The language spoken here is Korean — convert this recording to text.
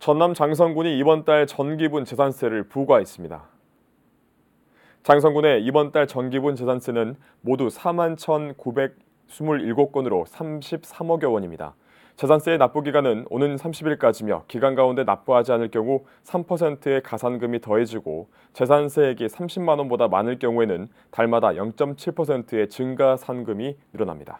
전남 장성군이 이번 달 전기분 재산세를 부과했습니다. 장성군의 이번 달 전기분 재산세는 모두 4 1,927건으로 33억여 원입니다. 재산세의 납부 기간은 오는 30일까지며 기간 가운데 납부하지 않을 경우 3%의 가산금이 더해지고 재산세액이 30만 원보다 많을 경우에는 달마다 0.7%의 증가 산금이 늘어납니다.